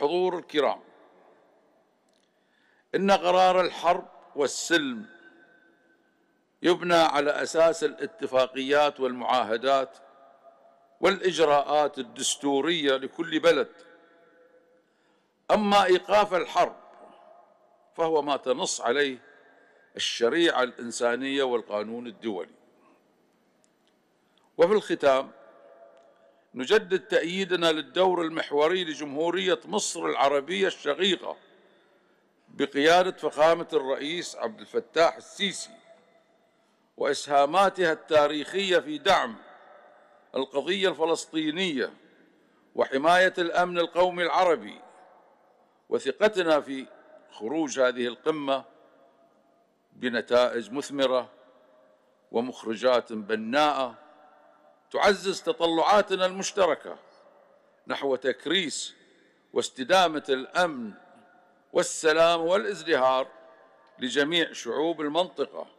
حضور الكرام إن قرار الحرب والسلم يبنى على أساس الاتفاقيات والمعاهدات والإجراءات الدستورية لكل بلد أما إيقاف الحرب فهو ما تنص عليه الشريعة الإنسانية والقانون الدولي وفي الختام نجدد تأييدنا للدور المحوري لجمهورية مصر العربية الشقيقة بقيادة فخامة الرئيس عبد الفتاح السيسي وإسهاماتها التاريخية في دعم القضية الفلسطينية وحماية الأمن القومي العربي وثقتنا في خروج هذه القمة بنتائج مثمرة ومخرجات بناءه تعزز تطلعاتنا المشتركه نحو تكريس واستدامه الامن والسلام والازدهار لجميع شعوب المنطقه